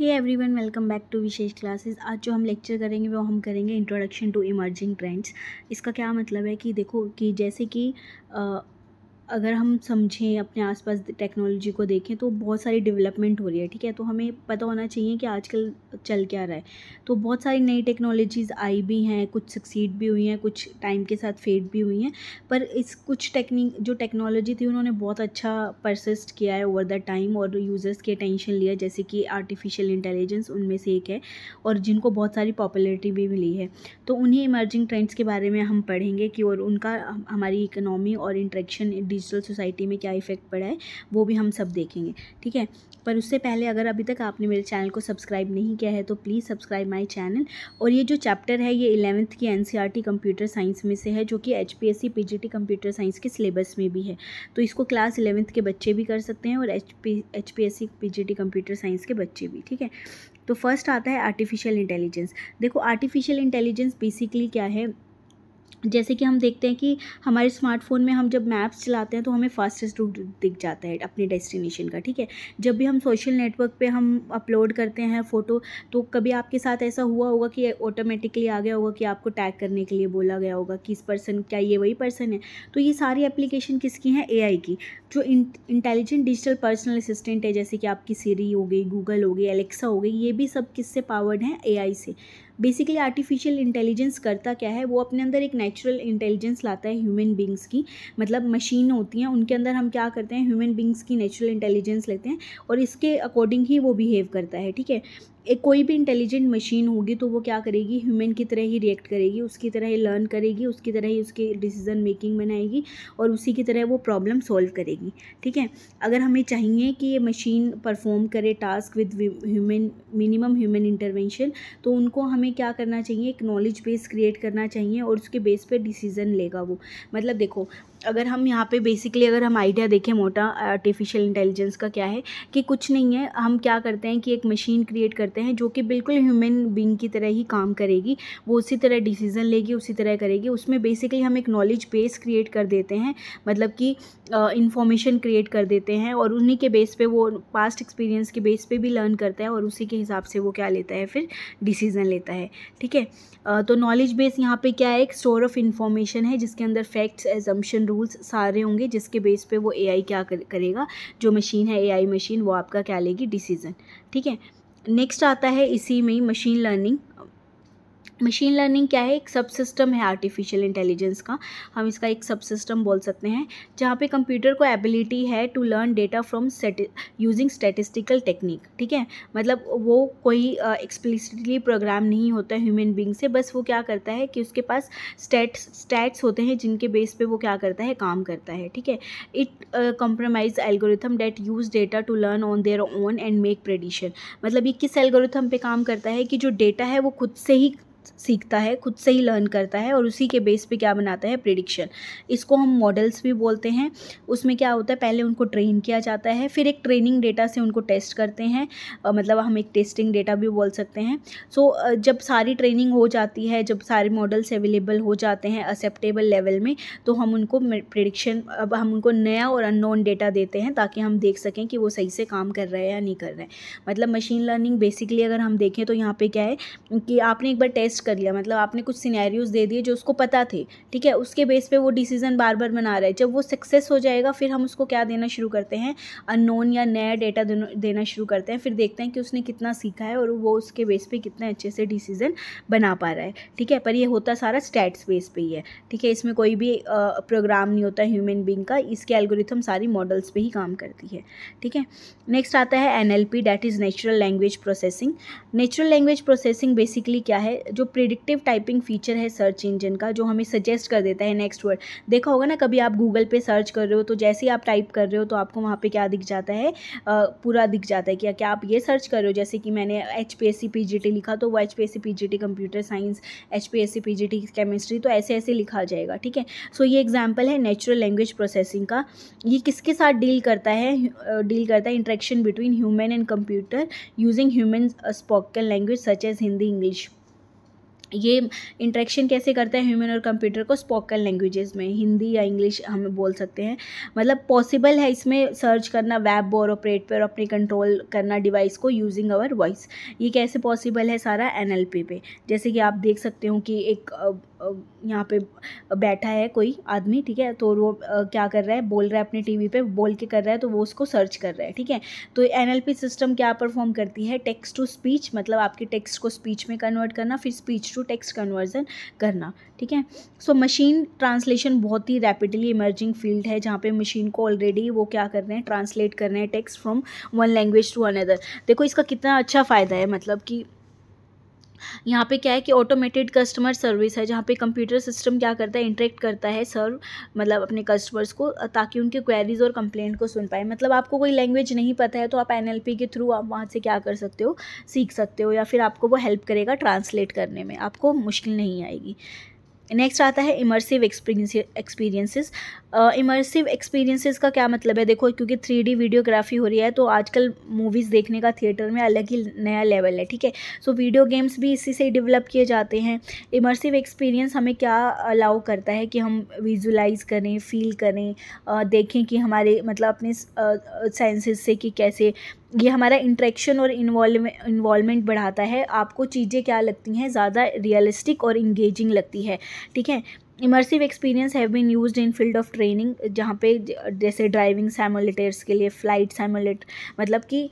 hey one welcome back to Vishesh classes आज जो हम लेक्चर करेंगे वो हम करेंगे इंट्रोडक्शन टू इमर्जिंग ट्रेंड्स इसका क्या मतलब है कि देखो कि जैसे कि अगर हम समझें अपने आसपास टेक्नोलॉजी को देखें तो बहुत सारी डेवलपमेंट हो रही है ठीक है तो हमें पता होना चाहिए कि आजकल चल क्या रहा है तो बहुत सारी नई टेक्नोलॉजीज़ आई भी हैं कुछ सक्सीड भी हुई हैं कुछ टाइम के साथ फेड भी हुई हैं पर इस कुछ टेक्निक जो टेक्नोलॉजी थी उन्होंने बहुत अच्छा परसिस्ट किया है ओवर द टाइम और यूज़र्स की अटेंशन लिया जैसे कि आर्टिफिशियल इंटेलिजेंस उनमें से एक है और जिनको बहुत सारी पॉपुलरिटी भी मिली है तो उन्हीं इमर्जिंग ट्रेंड्स के बारे में हम पढ़ेंगे कि और उनका हमारी इकनॉमी और इंट्रैक्शन डिजिटल सोसाइटी में क्या इफ़ेक्ट पड़ा है वो भी हम सब देखेंगे ठीक है पर उससे पहले अगर अभी तक आपने मेरे चैनल को सब्सक्राइब नहीं किया है तो प्लीज़ सब्सक्राइब माई चैनल और ये जो चैप्टर है ये इलेवंथ की एन कंप्यूटर साइंस में से है जो कि एच पी कंप्यूटर साइंस के सिलेबस में भी है तो इसको क्लास इलेवंथ के बच्चे भी कर सकते हैं और H P H P computer science के बच्चे भी ठीक है तो फर्स्ट आता है आर्टिफिशियल इंटेलिजेंस देखो आर्टिफिशियल इंटेलिजेंस बेसिकली क्या है जैसे कि हम देखते हैं कि हमारे स्मार्टफ़ोन में हम जब मैप्स चलाते हैं तो हमें फास्टेस्ट रूट दिख जाता है अपने डेस्टिनेशन का ठीक है जब भी हम सोशल नेटवर्क पे हम अपलोड करते हैं फ़ोटो तो कभी आपके साथ ऐसा हुआ होगा कि ऑटोमेटिकली आ गया होगा कि आपको टैग करने के लिए बोला गया होगा किस पर्सन क्या ये वही पर्सन है तो ये सारी एप्लीकेशन किसकी हैं ए की जो इंटेलिजेंट डिजिटल पर्सनल असिस्टेंट है जैसे कि आपकी सीरी हो गई गूगल हो गई एलेक्सा हो गई ये भी सब किससे पावर्ड हैं ए से बेसिकली आर्टिफिशियल इंटेलिजेंस करता क्या है वो अपने अंदर एक नेचुरल इंटेलिजेंस लाता है ह्यूमन बींग्स की मतलब मशीन होती हैं उनके अंदर हम क्या करते हैं ह्यूमन बींग्स की नेचुरल इंटेलिजेंस लेते हैं और इसके अकॉर्डिंग ही वो बिहेव करता है ठीक है एक कोई भी इंटेलिजेंट मशीन होगी तो वो क्या करेगी ह्यूमन की तरह ही रिएक्ट करेगी उसकी तरह ही लर्न करेगी उसकी तरह ही उसकी डिसीजन मेकिंग बनाएगी और उसी की तरह वो प्रॉब्लम सॉल्व करेगी ठीक है अगर हमें चाहिए कि ये मशीन परफॉर्म करे task with human minimum human intervention तो उनको हमें क्या करना चाहिए एक नॉलेज बेस क्रिएट करना चाहिए और उसके बेस पर डिसीज़न लेगा वो मतलब देखो अगर हम यहाँ पे बेसिकली अगर हम आइडिया देखें मोटा आर्टिफिशियल इंटेलिजेंस का क्या है कि कुछ नहीं है हम क्या करते हैं कि एक मशीन क्रिएट करते करते हैं जो कि बिल्कुल ह्यूमन बींग की तरह ही काम करेगी वो उसी तरह डिसीज़न लेगी उसी तरह करेगी उसमें बेसिकली हम एक नॉलेज बेस क्रिएट कर देते हैं मतलब कि इंफॉर्मेशन क्रिएट कर देते हैं और उन्हीं के बेस पे वो पास्ट एक्सपीरियंस के बेस पे भी लर्न करता है और उसी के हिसाब से वो क्या लेता है फिर डिसीज़न लेता है ठीक है तो नॉलेज बेस यहाँ पे क्या है एक स्टोर ऑफ इन्फॉर्मेशन है जिसके अंदर फैक्ट्स एजम्पन रूल्स सारे होंगे जिसके बेस पे वो ए क्या करेगा जो मशीन है ए मशीन वो आपका क्या लेगी डिसीज़न ठीक है नेक्स्ट आता है इसी में मशीन लर्निंग मशीन लर्निंग क्या है एक सब सिस्टम है आर्टिफिशियल इंटेलिजेंस का हम इसका एक सब सिस्टम बोल सकते हैं जहाँ पे कंप्यूटर को एबिलिटी है to learn data from using statistical technique ठीक है मतलब वो कोई एक्सप्लिसिटली uh, प्रोग्राम नहीं होता ह्यूमन बींग से बस वो क्या करता है कि उसके पास स्टैट्स स्टैट्स होते हैं जिनके बेस पर वो क्या करता है काम करता है ठीक है it compromise algorithm that use data to learn on their own and make prediction मतलब ये किस एल्गोरिथम पर काम करता है कि जो डेटा है वो खुद से ही सीखता है खुद से ही लर्न करता है और उसी के बेस पे क्या बनाता है प्रिडिक्शन इसको हम मॉडल्स भी बोलते हैं उसमें क्या होता है पहले उनको ट्रेन किया जाता है फिर एक ट्रेनिंग डेटा से उनको टेस्ट करते हैं मतलब हम एक टेस्टिंग डेटा भी बोल सकते हैं सो जब सारी ट्रेनिंग हो जाती है जब सारे मॉडल्स अवेलेबल हो जाते हैं एक्सेप्टेबल लेवल में तो हम उनको प्रिडिक्शन अब हम उनको नया और अननोन डेटा देते हैं ताकि हम देख सकें कि वो सही से काम कर रहे हैं या नहीं कर रहे हैं मतलब मशीन लर्निंग बेसिकली अगर हम देखें तो यहाँ पे क्या है कि आपने एक बार टेस्ट टेस्ट कर लिया मतलब आपने कुछ सीनैरियोज दे दिए जो उसको पता थे ठीक है उसके बेस पे वो डिसीजन बार बार बना रहा है जब वो सक्सेस हो जाएगा फिर हम उसको क्या देना शुरू करते हैं अननोन या नया डेटा देना शुरू करते हैं फिर देखते हैं कि उसने कितना सीखा है और वो उसके बेस पर कितने अच्छे से डिसीजन बना पा रहा है ठीक है पर यह होता सारा स्टैट्स बेस पर ही है ठीक है इसमें कोई भी प्रोग्राम नहीं होता ह्यूमन बींग का इसके एल्गोरिथम सारी मॉडल्स पर ही काम करती है ठीक है नेक्स्ट आता है N L P that is natural language processing natural language processing basically क्या है जो प्रिडिक्टिव टाइपिंग फीचर है सर्च इंजन का जो हमें सजेस्ट कर देता है नेक्स्ट वर्ड देखा होगा ना कभी आप गूगल पे सर्च कर रहे हो तो जैसे ही आप टाइप कर रहे हो तो आपको वहाँ पे क्या दिख जाता है आ, पूरा दिख जाता है कि क्या आप ये सर्च कर रहे हो जैसे कि मैंने H P S C P G T लिखा तो वो H P S C P G T computer science H P S C P G T chemistry तो ऐसे ऐसे लिखा जाएगा ठीक है सो ये एग्जाम्पल है नेचुरल लैंग्वेज प्रोसेसिंग का ये किसके साथ डील करता है डील करता है interaction between human and computer using human spoken language such as Hindi English ये इंट्रैक्शन कैसे करता है ह्यूमन और कंप्यूटर को स्पोकन लैंग्वेजेस में हिंदी या इंग्लिश हम बोल सकते हैं मतलब पॉसिबल है इसमें सर्च करना वेब और ऑपरेट पर अपने कंट्रोल करना डिवाइस को यूजिंग अवर वॉइस ये कैसे पॉसिबल है सारा एन पे जैसे कि आप देख सकते हो कि एक यहाँ पे बैठा है कोई आदमी ठीक है तो वो क्या कर रहा है बोल रहा है अपने टीवी पे बोल के कर रहा है तो वो उसको सर्च कर रहा है ठीक है तो एन सिस्टम क्या परफॉर्म करती है टेक्स्ट टू स्पीच मतलब आपके टेक्स्ट को स्पीच में कन्वर्ट करना फिर स्पीच टू टेक्स्ट कन्वर्जन करना ठीक है सो मशीन ट्रांसलेशन बहुत ही रैपिडली इमर्जिंग फील्ड है जहाँ पर मशीन को ऑलरेडी वो क्या कर रहे हैं ट्रांसलेट कर रहे हैं text from one language to another देखो इसका कितना अच्छा फ़ायदा है मतलब कि यहाँ पे क्या है कि ऑटोमेटेड कस्टमर सर्विस है जहाँ पे कंप्यूटर सिस्टम क्या करता है इंटरेक्ट करता है सर्व मतलब अपने कस्टमर्स को ताकि उनके क्वेरीज और कंप्लेंट को सुन पाए मतलब आपको कोई लैंग्वेज नहीं पता है तो आप एन के थ्रू आप वहाँ से क्या कर सकते हो सीख सकते हो या फिर आपको वो हेल्प करेगा ट्रांसलेट करने में आपको मुश्किल नहीं आएगी नेक्स्ट आता है immersive experiences immersive uh, experiences का क्या मतलब है देखो क्योंकि थ्री डी वीडियोग्राफी हो रही है तो आजकल मूवीज़ देखने का थिएटर में अलग ही नया लेवल है ठीक है सो वीडियो गेम्स भी इसी से डेवलप किए जाते हैं इमर्सिव एक्सपीरियंस हमें क्या अलाउ करता है कि हम विजुलाइज करें फील करें uh, देखें कि हमारे मतलब अपने सेंसेस uh, से कि कैसे ये हमारा इंट्रैक्शन और इन्वॉलमेंट बढ़ाता है आपको चीज़ें क्या लगती हैं ज़्यादा रियलिस्टिक और इंगेजिंग लगती है ठीक है immersive experience have been used in field of training जहाँ पे जैसे ड्राइविंग सैमोलेटर्स के लिए फ़्लाइट सैमोलेट मतलब कि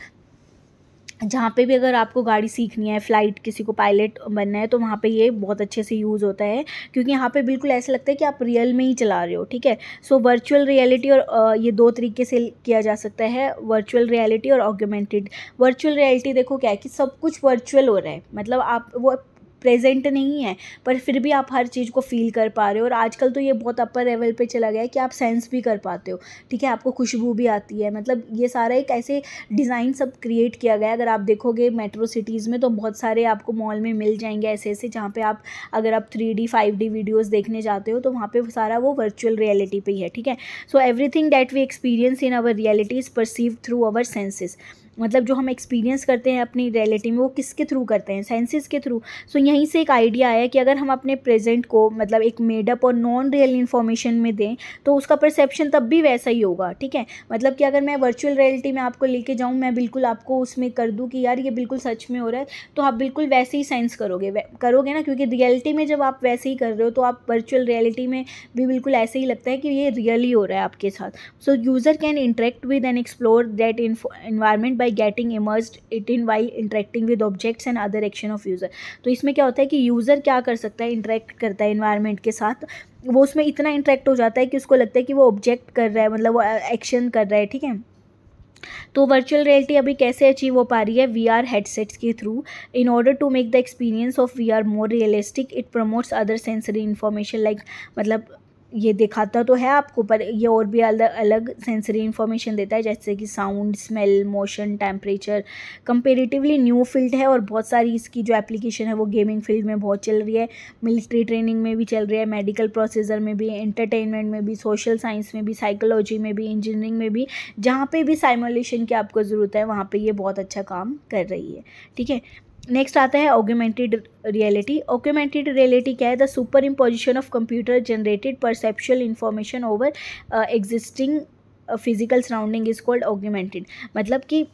जहाँ पे भी अगर आपको गाड़ी सीखनी है फ़्लाइट किसी को पायलट बनना है तो वहाँ पे ये बहुत अच्छे से यूज़ होता है क्योंकि यहाँ पे बिल्कुल ऐसा लगता है कि आप रियल में ही चला रहे हो ठीक है सो वर्चुअल रियलिटी और ये दो तरीके से किया जा सकता है वर्चुअल रियलिटी और ऑगोमेंटेड वर्चुअल रियलिटी देखो क्या है कि सब कुछ वर्चुअल हो रहा है मतलब आप वो प्रेजेंट नहीं है पर फिर भी आप हर चीज़ को फील कर पा रहे हो और आजकल तो ये बहुत अपर लेवल पे चला गया है कि आप सेंस भी कर पाते हो ठीक है आपको खुशबू भी आती है मतलब ये सारा एक ऐसे डिज़ाइन सब क्रिएट किया गया है अगर आप देखोगे मेट्रो सिटीज़ में तो बहुत सारे आपको मॉल में मिल जाएंगे ऐसे ऐसे जहाँ पर आप अगर आप three D five D videos देखने जाते हो तो वहाँ पर सारा वो वर्चुअल रियलिटी पर ही है ठीक है so everything that we experience in our reality is perceive through our senses मतलब जो हम एक्सपीरियंस करते हैं अपनी रियलिटी में वो किसके थ्रू करते हैं साइंसिस के थ्रू सो so, यहीं से एक आइडिया आया कि अगर हम अपने प्रेजेंट को मतलब एक मेडअप और नॉन रियल इन्फॉर्मेशन में दें तो उसका परसेप्शन तब भी वैसा ही होगा ठीक है मतलब कि अगर मैं वर्चुअल रियलिटी में आपको लेके जाऊँ मैं बिल्कुल आपको उसमें कर दूँ कि यार ये बिल्कुल सच में हो रहा है तो आप बिल्कुल वैसे ही साइंस करोगे करोगे ना क्योंकि रियलिटी में जब आप वैसे ही कर रहे हो तो आप वर्चुअल रियलिटी में भी बिल्कुल ऐसे ही लगता है कि ये रियल ही हो रहा है आपके साथ so user can interact with and explore that environment by by getting immersed it in while interacting with objects and other action of user तो इसमें क्या होता है कि यूज़र क्या कर सकता है इंटरेक्ट करता है इन्वायरमेंट के साथ वो उसमें इतना इंटरेक्ट हो जाता है कि उसको लगता है कि वो ऑब्जेक्ट कर रहा है मतलब वो एक्शन कर रहा है ठीक है तो वर्चुअल रियलिटी अभी कैसे अचीव हो पा रही है वीआर हेडसेट्स के through in order to make the experience of VR more realistic it promotes other sensory information like मतलब ये दिखाता तो है आपको पर ये और भी अलग अलग सेंसरी इन्फॉर्मेशन देता है जैसे कि sound smell motion temperature comparatively new field है और बहुत सारी इसकी जो एप्लीकेशन है वो गेमिंग फील्ड में बहुत चल रही है मिलिट्री ट्रेनिंग में भी चल रही है मेडिकल प्रोसीजर में भी एंटरटेनमेंट में भी सोशल साइंस में भी साइकोलॉजी में भी इंजीनियरिंग में भी जहाँ पर भी साइमोलेशन की आपको ज़रूरत है वहाँ पर ये बहुत अच्छा काम कर रही है ठीक है नेक्स्ट आता है ऑग्यूमेंटेड रियलिटी ऑग्यूमेंटेड रियलिटी क्या है the superimposition of computer generated perceptual information over existing physical surrounding is called augmented मतलब कि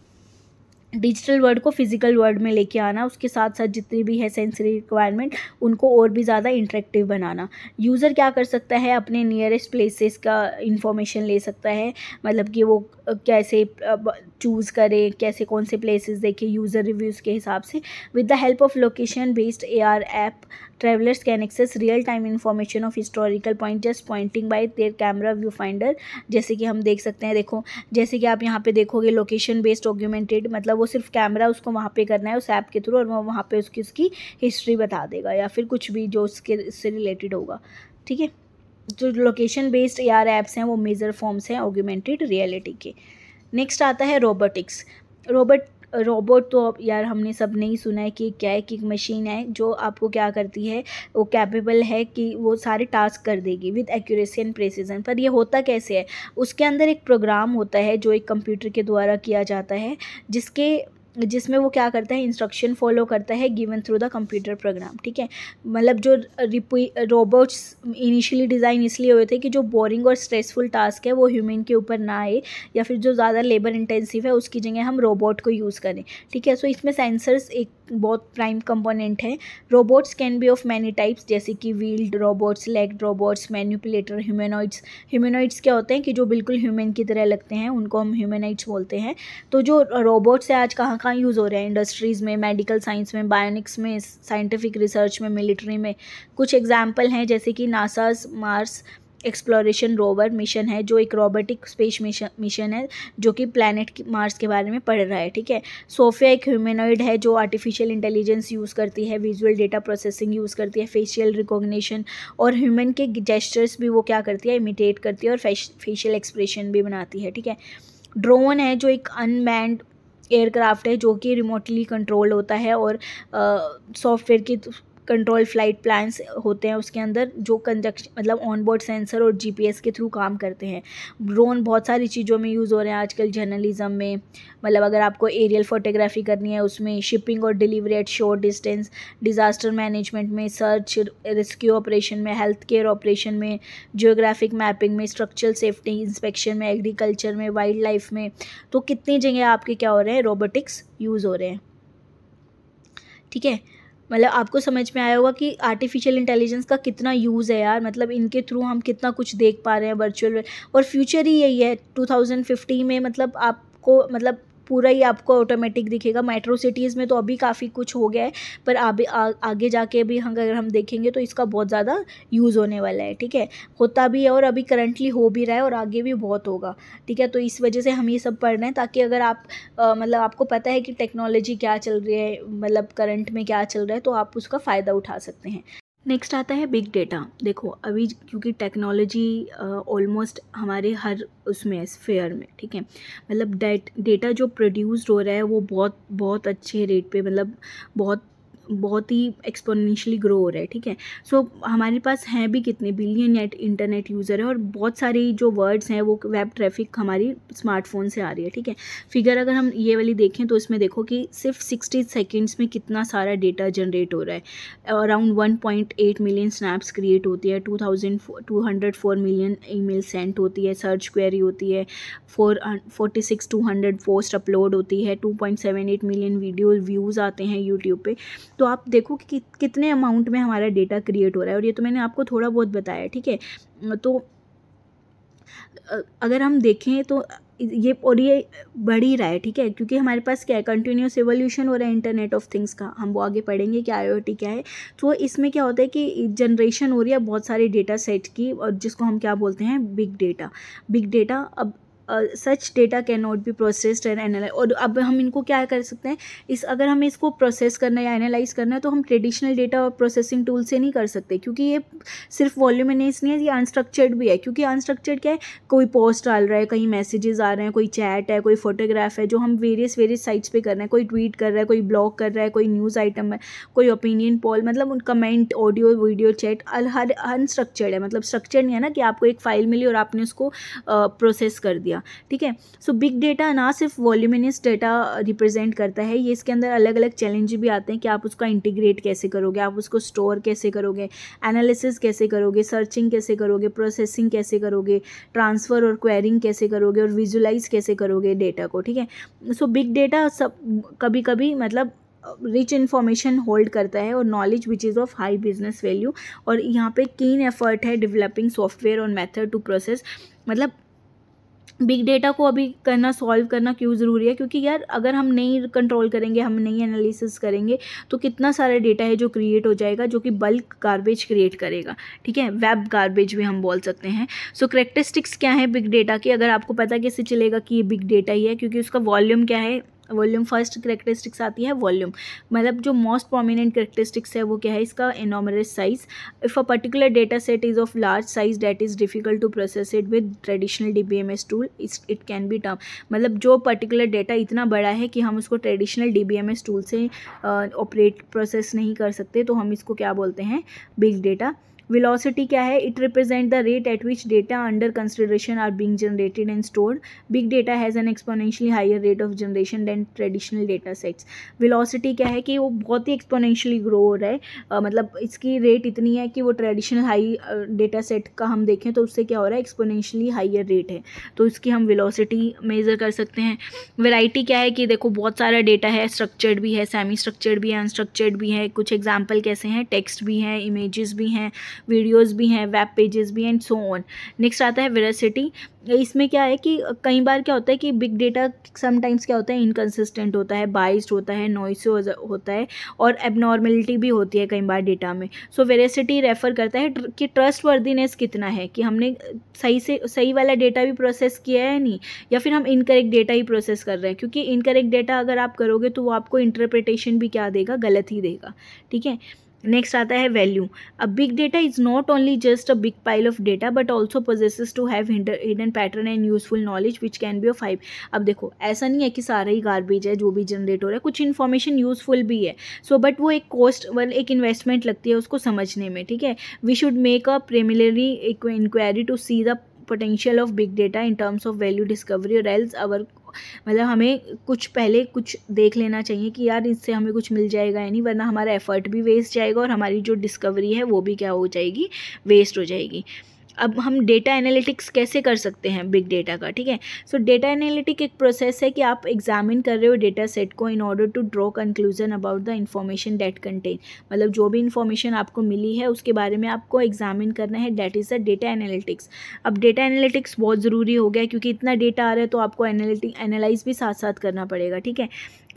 डिजिटल वर्ल्ड को फिजिकल वर्ल्ड में लेके आना उसके साथ साथ जितनी भी है सेंसरी रिक्वायरमेंट उनको और भी ज़्यादा इंटरेक्टिव बनाना यूज़र क्या कर सकता है अपने नियरेस्ट प्लेसेस का इंफॉर्मेशन ले सकता है मतलब कि वो uh, कैसे uh, चूज़ करें कैसे कौन से प्लेसेस देखें यूज़र रिव्यूज़ के हिसाब से with the help of location based A R app travellers can access real time information of historical point just pointing by their camera viewfinder जैसे कि हम देख सकते हैं देखो जैसे कि आप यहाँ पे देखोगे लोकेशन बेस्ड ऑग्यूमेंटेड मतलब वो सिर्फ कैमरा उसको वहाँ पे करना है उस ऐप के थ्रू और वो वहाँ पे उसकी उसकी हिस्ट्री बता देगा या फिर कुछ भी जो उसके इससे रिलेटेड होगा ठीक है जो location based A R apps हैं वो मेजर फॉर्म्स हैं ऑग्यूमेंटेड रियलिटी के नेक्स्ट आता है रोबोटिक्स रोबोट रोबोट तो यार हमने सब नहीं सुना है कि क्या है कि एक मशीन है जो आपको क्या करती है वो कैपेबल है कि वो सारे टास्क कर देगी विद एक्यूरेसी एंड प्रेसिजन पर ये होता कैसे है उसके अंदर एक प्रोग्राम होता है जो एक कंप्यूटर के द्वारा किया जाता है जिसके जिसमें वो क्या करता है इंस्ट्रक्शन फॉलो करता है given through the computer program ठीक है मतलब जो रोबोट्स इनिशियली डिज़ाइन इसलिए हुए थे कि जो बोरिंग और स्ट्रेसफुल टास्क है वो ह्यूमन के ऊपर ना आए या फिर जो ज़्यादा लेबर इंटेंसिव है उसकी जगह हम रोबोट को यूज़ करें ठीक है सो इसमें सेंसर्स एक बहुत प्राइम कंपोनेंट है robots can be of many types जैसे कि wheeled robots leg robots manipulator humanoids humanoids क्या होते हैं कि जो बिल्कुल ह्यूमन की तरह लगते हैं उनको हम ह्यूमेनाइट्स बोलते हैं तो जो रोबोट्स है आज कहाँ कहाँ यूज़ हो रहे हैं इंडस्ट्रीज़ में मेडिकल साइंस में बायोनिक्स में साइंटिफिक रिसर्च में मिलिट्री में कुछ एग्जाम्पल हैं जैसे कि NASA's Mars exploration rover mission है जो एक रोबोटिक स्पेस मिशन मिशन है जो कि प्लानट मार्स के बारे में पढ़ रहा है ठीक है सोफिया एक ह्यूमेनॉइड है जो आर्टिफिशियल इंटेलिजेंस यूज़ करती है विजुअल डेटा प्रोसेसिंग यूज़ करती है फेशियल रिकॉग्निशन और ह्यूमन के जेस्टर्स भी वो क्या करती है इमिटेट करती है और फेशियल एक्सप्रेशन भी बनाती है ठीक है ड्रोन है जो एक अनमैंड एयरक्राफ्ट है जो कि रिमोटली कंट्रोल होता है और सॉफ्टवेयर के कंट्रोल फ्लाइट प्लान्स होते हैं उसके अंदर जो कंजक्शन मतलब ऑनबोर्ड सेंसर और जीपीएस के थ्रू काम करते हैं ड्रोन बहुत सारी चीज़ों में यूज़ हो रहे हैं आजकल जर्नलिज्म में मतलब अगर आपको एरियल फोटोग्राफी करनी है उसमें शिपिंग और delivery at short distance disaster management में सर्च रेस्क्यू ऑपरेशन में हेल्थ केयर ऑपरेशन में जियोग्राफिक मैपिंग में स्ट्रक्चरल सेफ्टी इंस्पेक्शन में एग्रीकल्चर में वाइल्ड लाइफ में तो कितनी जगह आपके क्या हो रहे हैं रोबोटिक्स यूज़ हो रहे हैं ठीक है मतलब आपको समझ में आया होगा कि आर्टिफिशियल इंटेलिजेंस का कितना यूज़ है यार मतलब इनके थ्रू हम कितना कुछ देख पा रहे हैं वर्चुअल और फ्यूचर ही यही है टू में मतलब आप को मतलब पूरा ही आपको ऑटोमेटिक दिखेगा मेट्रो सिटीज़ में तो अभी काफ़ी कुछ हो गया है पर अभी आगे जाके भी हम अगर हम देखेंगे तो इसका बहुत ज़्यादा यूज़ होने वाला है ठीक है होता भी है और अभी करंटली हो भी रहा है और आगे भी बहुत होगा ठीक है तो इस वजह से हम ये सब पढ़ रहे हैं ताकि अगर आप मतलब आपको पता है कि टेक्नोलॉजी क्या चल रही है मतलब करंट में क्या चल रहा है तो आप उसका फ़ायदा उठा सकते हैं नेक्स्ट आता है बिग डेटा देखो अभी क्योंकि टेक्नोलॉजी ऑलमोस्ट हमारे हर उसमें है स्फेयर में ठीक है मतलब डेट डेटा जो प्रोड्यूस हो रहा है वो बहुत बहुत अच्छे रेट पे मतलब बहुत बहुत ही एक्सपोनेंशियली ग्रो हो रहा है ठीक है सो हमारे पास हैं भी कितने बिलियन नेट इंटरनेट यूज़र है और बहुत सारे जो वर्ड्स हैं वो वेब ट्रैफिक हमारी स्मार्टफोन से आ रही है ठीक है फिगर अगर हम ये वाली देखें तो इसमें देखो कि सिर्फ सिक्सटी सेकेंड्स में कितना सारा डेटा जनरेट हो रहा है around one point eight million snaps create होती है two thousand two hundred four million email होती है सर्च क्वेरी होती है four forty six two hundred post upload होती है two point seven eight million video views आते हैं यूट्यूब तो तो आप देखो कि कितने अमाउंट में हमारा डेटा क्रिएट हो रहा है और ये तो मैंने आपको थोड़ा बहुत बताया ठीक है तो अगर हम देखें तो ये और ये बढ़ ही रहा है ठीक है क्योंकि हमारे पास क्या है कंटिन्यूस एवोल्यूशन हो रहा है इंटरनेट ऑफ थिंग्स का हम वो आगे पढ़ेंगे कि आईओटी क्या है तो इसमें क्या होता है कि जनरेशन हो रही है बहुत सारे डेटा सेट की और जिसको हम क्या बोलते हैं बिग डेटा बिग डेटा अब such data cannot be processed and analyse और अब हम इनको क्या कर सकते हैं इस अगर हमें इसको प्रोसेस करना है या एनालाइज करना है तो हम ट्रेडिशनल डेटा और प्रोसेसिंग टूल से नहीं कर सकते क्योंकि ये सिर्फ वॉल्यूमिनेस नहीं है ये अनस्ट्रक्चर्ड भी है क्योंकि अनस्ट्रक्चर्ड क्या है कोई पोस्ट डाल रहा है कहीं मैसेजेस आ रहे हैं कोई चैट है कोई फोटोग्राफ है जो हम वेरियस वेरियस साइट्स पर कर रहे हैं कोई ट्वीट कर रहा है कोई ब्लॉग कर रहा है कोई न्यूज़ आइटम है कोई ओपिनियन पॉल मतलब उन कमेंट ऑडियो वीडियो चैट हर अनस्ट्रक्चर्ड है मतलब स्ट्रक्चर नहीं है ना कि आपको एक फाइल मिली और आपने उसको प्रोसेस कर दिया दिया ठीक है सो बिग डेटा ना सिर्फ वॉल्यूमिनस डेटा रिप्रेजेंट करता है ये इसके अंदर अलग अलग चैलेंज भी आते हैं कि आप उसका इंटीग्रेट कैसे करोगे आप उसको स्टोर कैसे करोगे एनालिसिस कैसे करोगे सर्चिंग कैसे करोगे प्रोसेसिंग कैसे करोगे ट्रांसफ़र और क्वेरिंग कैसे करोगे और विजुलाइज कैसे करोगे डेटा को ठीक है सो बिग डेटा सब कभी कभी मतलब रिच इन्फॉर्मेशन होल्ड करता है और knowledge which is of high business value और यहाँ पे कीन एफर्ट है डेवलपिंग सॉफ्टवेयर और मेथड टू प्रोसेस मतलब बिग डेटा को अभी करना सॉल्व करना क्यों ज़रूरी है क्योंकि यार अगर हम नहीं कंट्रोल करेंगे हम नहीं एनालिसिस करेंगे तो कितना सारा डेटा है जो क्रिएट हो जाएगा जो कि बल्क गार्बेज क्रिएट करेगा ठीक है वेब गार्बेज भी हम बोल सकते हैं सो करेक्टरिस्टिक्स क्या है बिग डेटा की अगर आपको पता कैसे चलेगा कि ये बिग डेटा ही है क्योंकि उसका वॉल्यूम क्या है वॉल्यूम फर्स्ट करेक्टरिस्टिक्स आती है वॉल्यूम मतलब जो मोस्ट प्रोमिनेंट करेक्टरिस्टिक्स है वो क्या है इसका enormous size if a particular data set is of large size that is difficult to process it with traditional D B M S tool it can be term मतलब जो particular data इतना बड़ा है कि हम उसको traditional D B M S tool से operate uh, process नहीं कर सकते तो हम इसको क्या बोलते हैं बिग डेटा वेलोसिटी क्या है it represent the rate at which data under consideration are being generated and stored big data has an exponentially higher rate of generation than traditional data sets velocity क्या है कि वो बहुत ही exponentially grow हो रहा है uh, मतलब इसकी रेट इतनी है कि वो ट्रेडिशनल हाई डेटा सेट का हम देखें तो उससे क्या हो रहा है एक्सपोनेंशियली हाइयर रेट है तो इसकी हम वेलोसिटी मेज़र कर सकते हैं वेराइटी क्या है कि देखो बहुत सारा डेटा है स्ट्रक्चर्ड भी है सेमी स्ट्रक्चर्ड भी है अनस्ट्रक्चर्ड भी है कुछ एग्जाम्पल कैसे हैं टेक्स्ट भी हैं इमेजेस भी हैं वीडियोज़ भी हैं वेब पेजेस भी हैं एंड सो ऑन नेक्स्ट आता है वेरासिटी इसमें क्या है कि कई बार क्या होता है कि बिग डेटा समटाइम्स क्या होता है इनकन्सिस्टेंट होता है बाइस्ड होता है नॉइस होता है और एबनॉर्मेलिटी भी होती है कई बार डेटा में सो वेरेसिटी रेफर करता है कि ट्रस्ट वर्दीनेस कितना है कि हमने सही से सही वाला डेटा भी प्रोसेस किया है नहीं या फिर हम इनकरेक्ट डेटा ही प्रोसेस कर रहे हैं क्योंकि इनकरेक्ट डेटा अगर आप करोगे तो वो आपको इंटरप्रिटेशन भी क्या देगा गलत ही देगा ठीक है नेक्स्ट आता है वैल्यू अब big data is not only just a big pile of data but also poses to have hidden pattern and useful knowledge which can be of five अब देखो ऐसा नहीं है कि सारा ही गार्बेज है जो भी जनरेट हो रहा है कुछ इन्फॉर्मेशन यूजफुल भी है सो so, बट वो एक कॉस्ट वन एक इन्वेस्टमेंट लगती है उसको समझने में ठीक है we should make a preliminary inquiry to see the potential of big data in terms of value discovery और एल्स अवर मतलब हमें कुछ पहले कुछ देख लेना चाहिए कि यार इससे हमें कुछ मिल जाएगा यानी वरना हमारा एफर्ट भी वेस्ट जाएगा और हमारी जो डिस्कवरी है वो भी क्या हो जाएगी वेस्ट हो जाएगी अब हम डेटा एनालिटिक्स कैसे कर सकते हैं बिग डेटा का ठीक है सो डेटा एनालिटिक एक प्रोसेस है कि आप एग्जामिन कर रहे हो डेटा सेट को in order to draw conclusion about the information that contain मतलब जो भी इन्फॉर्मेशन आपको मिली है उसके बारे में आपको एग्जामिन करना है that is the data analytics अब डेटा एनालिटिक्स बहुत ज़रूरी हो गया क्योंकि इतना डेटा आ रहा है तो आपको एनालिटिक एनालाइज भी साथ साथ करना पड़ेगा ठीक है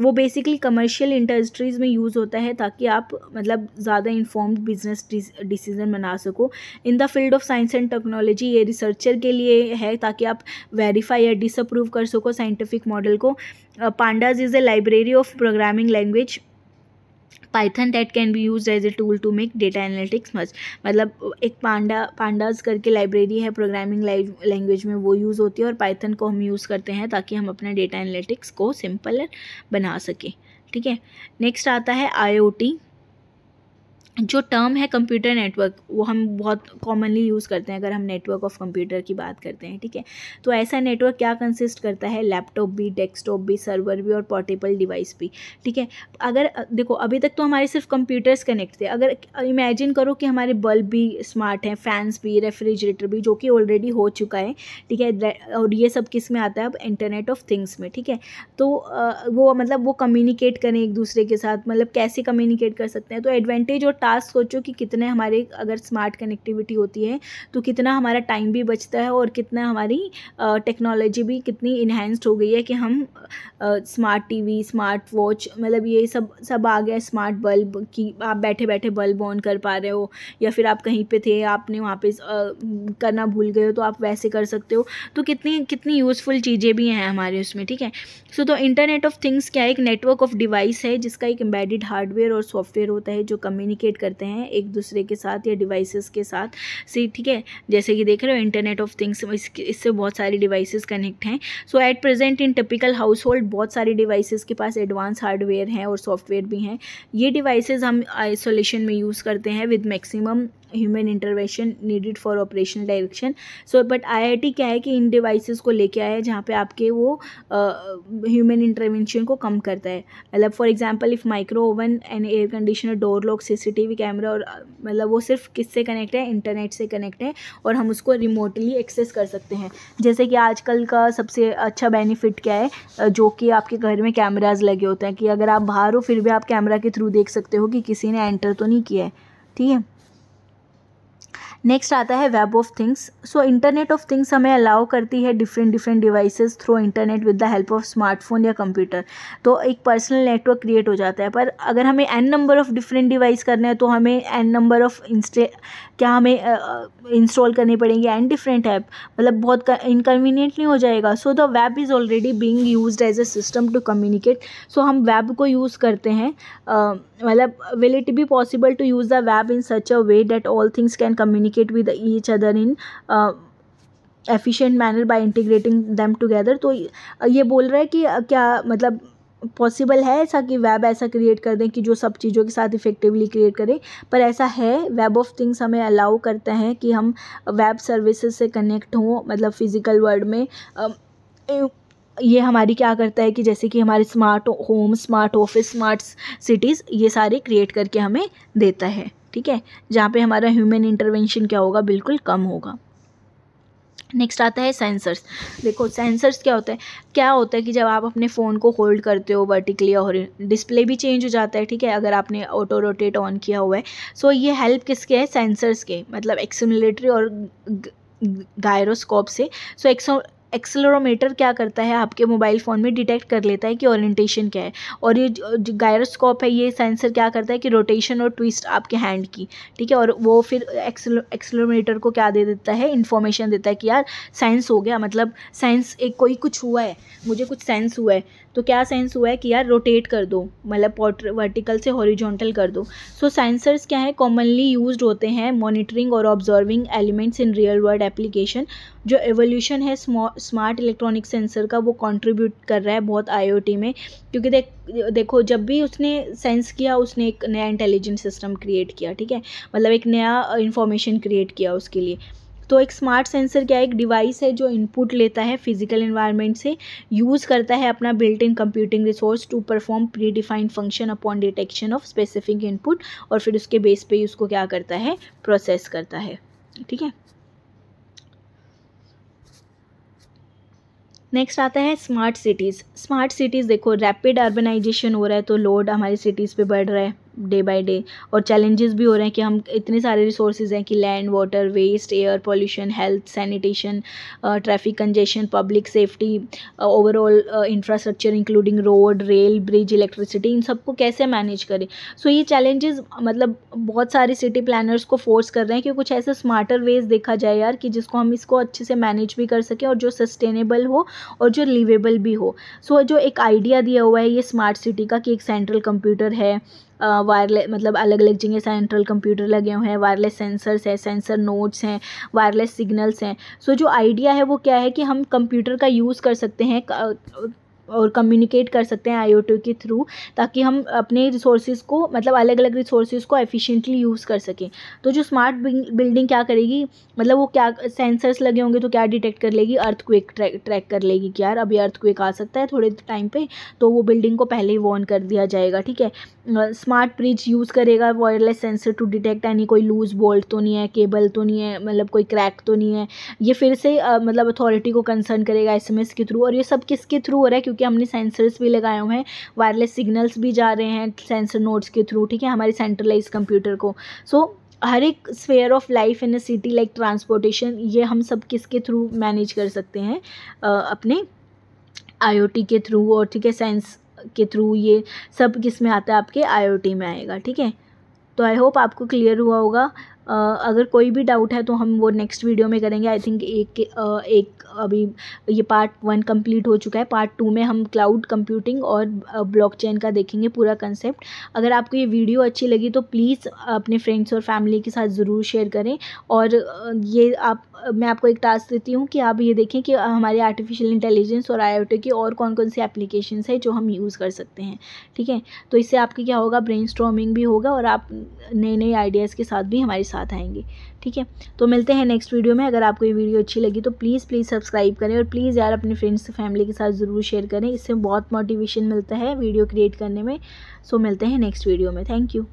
वो बेसिकली कमर्शियल इंडस्ट्रीज़ में यूज़ होता है ताकि आप मतलब ज़्यादा इन्फॉर्म्ड बिजनेस डिसीजन बना सको in the field of science and technology ये रिसर्चर के लिए है ताकि आप वेरीफाई या डिसअप्रूव कर सको साइंटिफिक मॉडल को pandas is a library of programming language Python that can be use as a tool to make data analytics much मतलब एक पांडा पांडाज करके लाइब्रेरी है प्रोग्रामिंग लैंग्वेज में वो यूज़ होती है और पाइथन को हम यूज़ करते हैं ताकि हम अपना डेटा एनालिटिक्स को सिंपल बना सकें ठीक है नेक्स्ट आता है आई जो टर्म है कंप्यूटर नेटवर्क वो हम बहुत कॉमनली यूज़ करते हैं अगर हम नेटवर्क ऑफ कंप्यूटर की बात करते हैं ठीक है तो ऐसा नेटवर्क क्या कंसिस्ट करता है लैपटॉप भी डेस्कटॉप भी सर्वर भी और पोर्टेबल डिवाइस भी ठीक है अगर देखो अभी तक तो हमारे सिर्फ कंप्यूटर्स कनेक्ट थे अगर इमेजिन करो कि हमारे बल्ब भी स्मार्ट हैं फैंस भी रेफ्रिजरेटर भी जो कि ऑलरेडी हो चुका है ठीक है और ये सब किस में आता है अब इंटरनेट ऑफ थिंग्स में ठीक है तो वो मतलब वो कम्युनिकेट करें एक दूसरे के साथ मतलब कैसे कम्युनिकेट कर सकते हैं तो एडवांटेज और ताज सोचो कि कितने हमारे अगर स्मार्ट कनेक्टिविटी होती है तो कितना हमारा टाइम भी बचता है और कितना हमारी टेक्नोलॉजी भी कितनी इन्हेंस्ड हो गई है कि हम स्मार्ट टीवी स्मार्ट वॉच मतलब ये सब सब आ गया स्मार्ट बल्ब कि आप बैठे बैठे बल्ब ऑन कर पा रहे हो या फिर आप कहीं पे थे आपने वहाँ पे करना भूल गए हो तो आप वैसे कर सकते हो तो कितनी कितनी यूज़फुल चीज़ें भी हैं हमारे उसमें ठीक है सो तो इंटरनेट ऑफ थिंग्स क्या है एक नेटवर्क ऑफ डिवाइस है जिसका एक एम्बेडेड हार्डवेयर और सॉफ्टवेयर होता है जो कम्युनिकेट कम्युनिकेट करते हैं एक दूसरे के साथ या डिवाइसेस के साथ सी ठीक है जैसे कि देख रहे हो इंटरनेट ऑफ थिंग्स इससे बहुत सारी डिवाइसेस कनेक्ट हैं so at present in typical household बहुत सारी डिवाइसेस के पास एडवांस हार्डवेयर हैं और सॉफ्टवेयर भी हैं ये डिवाइसेस हम आइसोलेशन में यूज़ करते हैं with maximum human intervention needed for operation direction so but IoT क्या है कि इन डिवाइसेस को लेके आया है जहाँ पे आपके वो ह्यूमन इंटरवेंशन को कम करता है मतलब for example if micro oven and air conditioner door lock CCTV camera और मतलब वो सिर्फ किससे कनेक्ट है इंटरनेट से कनेक्ट है और हम उसको रिमोटली एक्सेस कर सकते हैं जैसे कि आजकल का सबसे अच्छा बेनिफिट क्या है जो कि आपके घर में कैमराज लगे होते हैं कि अगर आप बाहर हो फिर भी आप कैमरा के थ्रू देख सकते हो कि किसी ने एंटर तो नहीं किया है ठीक है नेक्स्ट आता है web of things so internet of things हमें अलाउ करती है different different devices through internet with the help of smartphone या कंप्यूटर तो एक पर्सनल नेटवर्क क्रिएट हो जाता है पर अगर हमें n number of different device करने हैं तो हमें एन नंबर ऑफ़ इंस्टे क्या हमें इंस्टॉल करनी पड़ेंगी एंड डिफरेंट ऐप मतलब बहुत नहीं हो जाएगा so the web is already being use as a system to communicate so हम वेब को यूज़ करते हैं मतलब will it be possible to use the web in such a way that all things can communicate communicate with each other in uh, efficient manner by integrating them together तो ये बोल रहा है कि क्या मतलब पॉसिबल है ऐसा कि वेब ऐसा क्रिएट कर दें कि जो सब चीज़ों के साथ इफेक्टिवली क्रिएट करें पर ऐसा है वेब ऑफ थिंग्स हमें अलाउ करते हैं कि हम वेब सर्विसेज से कनेक्ट हों मतलब फ़िज़िकल वर्ल्ड में ये हमारी क्या करता है कि जैसे कि हमारे smart home smart office smart cities ये सारे क्रिएट करके हमें देता है ठीक है जहाँ पे हमारा ह्यूमन इंटरवेंशन क्या होगा बिल्कुल कम होगा नेक्स्ट आता है सेंसर्स देखो सेंसर्स क्या होता है क्या होता है कि जब आप अपने फ़ोन को होल्ड करते हो वर्टिकली और डिस्प्ले भी चेंज हो जाता है ठीक है अगर आपने ऑटो रोटेट ऑन किया हुआ है सो ये हेल्प किसके हैं सेंसर्स के मतलब एक्सोमिलेटरी और गायरोस्कोप से सो एक्सेलोरोमीटर क्या करता है आपके मोबाइल फ़ोन में डिटेक्ट कर लेता है कि ओरिएंटेशन क्या है और ये गायरोस्कोप है ये सेंसर क्या करता है कि रोटेशन और ट्विस्ट आपके हैंड की ठीक है और वो फिर एक्सेलोरोमीटर को क्या दे देता है इन्फॉर्मेशन देता है कि यार साइंस हो गया मतलब साइंस एक कोई कुछ हुआ है मुझे कुछ साइंस हुआ है तो क्या साइंस हुआ है कि यार रोटेट कर दो मतलब वर्टिकल से हॉरिजॉन्टल कर दो सो so, सेंसर्स क्या है कॉमनली यूज होते हैं मॉनिटरिंग और observing elements in real world application जो एवोल्यूशन है स्मार्ट इलेक्ट्रॉनिक सेंसर का वो कंट्रीब्यूट कर रहा है बहुत आईओटी में क्योंकि देख देखो जब भी उसने सेंस किया उसने एक नया इंटेलिजेंट सिस्टम क्रिएट किया ठीक है मतलब एक नया इन्फॉर्मेशन क्रिएट किया उसके लिए तो एक स्मार्ट सेंसर क्या एक डिवाइस है जो इनपुट लेता है फिजिकल इन्वायरमेंट से यूज़ करता है अपना built in computing resource to perform predefined function upon detection of specific input और फिर उसके बेस पे ही उसको क्या करता है प्रोसेस करता है ठीक है नेक्स्ट आता है स्मार्ट सिटीज़ स्मार्ट सिटीज़ देखो रैपिड अर्बनाइजेशन हो रहा है तो लोड हमारी सिटीज़ पे बढ़ रहा है डे बाय डे और चैलेंजेस भी हो रहे हैं कि हम इतने सारे रिसोर्सेज हैं कि land water waste air pollution health sanitation traffic congestion public safety overall infrastructure including road rail bridge electricity इन सबको कैसे मैनेज करें सो so, ये चैलेंजेस मतलब बहुत सारे सिटी प्लानर्स को फोर्स कर रहे हैं कि कुछ ऐसे स्मार्टर वेज देखा जाए यार कि जिसको हम इसको अच्छे से मैनेज भी कर सकें और जो सस्टेनेबल हो और जो लिवेबल भी हो सो so, जो एक आइडिया दिया हुआ है ये स्मार्ट सिटी का कि एक सेंट्रल कंप्यूटर है वायरलेस मतलब अलग अलग जगह सेंट्रल कंप्यूटर लगे हुए हैं वायरलेस सेंसर्स है सेंसर नोट्स हैं वायरलेस सिग्नल्स हैं सो जो आइडिया है वो क्या है कि हम कंप्यूटर का यूज़ कर सकते हैं और कम्युनिकेट कर सकते हैं आई के थ्रू ताकि हम अपने रिसोर्सेज को मतलब अलग अलग रिसोर्सेज को एफिशिएंटली यूज़ कर सकें तो जो स्मार्ट बिल्डिंग क्या करेगी मतलब वो क्या सेंसर्स लगे होंगे तो क्या डिटेक्ट कर लेगी अर्थ क्विक ट्रैक ट्रैक कर लेगी कि यार अभी अर्थ क्विक आ सकता है थोड़े टाइम पर तो वो बिल्डिंग को पहले ही वॉर्न कर दिया जाएगा ठीक है स्मार्ट ब्रिज यूज़ करेगा वायरलेस सेंसर टू डिटेक्ट यानी कोई लूज़ बोल्ट तो नहीं है केबल तो नहीं है मतलब कोई क्रैक तो नहीं है ये फिर से मतलब अथॉरिटी को कंसर्न करेगा एस के थ्रू और ये सब किसके थ्रू हो रहा है क्योंकि क्योंकि हमने सेंसर्स भी लगाए हुए हैं वायरलेस सिग्नल्स भी जा रहे हैं सेंसर नोट्स के थ्रू ठीक है हमारे सेंट्रलाइज कंप्यूटर को सो so, हर एक sphere of life in a city like transportation ये हम सब किसके थ्रू मैनेज कर सकते हैं अपने आईओटी के थ्रू और ठीक है साइंस के थ्रू ये सब किस में आता है आपके आईओटी में आएगा ठीक है तो आई होप आपको क्लियर हुआ होगा अगर कोई भी डाउट है तो हम वो नेक्स्ट वीडियो में करेंगे आई थिंक एक एक अभी ये पार्ट वन कंप्लीट हो चुका है पार्ट टू में हम क्लाउड कंप्यूटिंग और ब्लॉकचेन का देखेंगे पूरा कंसेप्ट अगर आपको ये वीडियो अच्छी लगी तो प्लीज़ अपने फ्रेंड्स और फैमिली के साथ ज़रूर शेयर करें और ये आप मैं आपको एक टास्क देती हूँ कि आप ये देखें कि हमारे आर्टिफिशियल इंटेलिजेंस और आई की और कौन कौन सी एप्लीकेशन है जो हम यूज़ कर सकते हैं ठीक है तो इससे आपके क्या होगा ब्रेन भी होगा और आप नए नए आइडियाज़ के साथ भी हमारे साथ आएंगे ठीक है तो मिलते हैं नेक्स्ट वीडियो में अगर आपको ये वीडियो अच्छी लगी तो प्लीज़ प्लीज़ सब्सक्राइब करें और प्लीज़ यार अपने फ्रेंड्स फैमिली के साथ ज़रूर शेयर करें इससे बहुत मोटिवेशन मिलता है वीडियो क्रिएट करने में सो मिलते हैं नेक्स्ट वीडियो में थैंक यू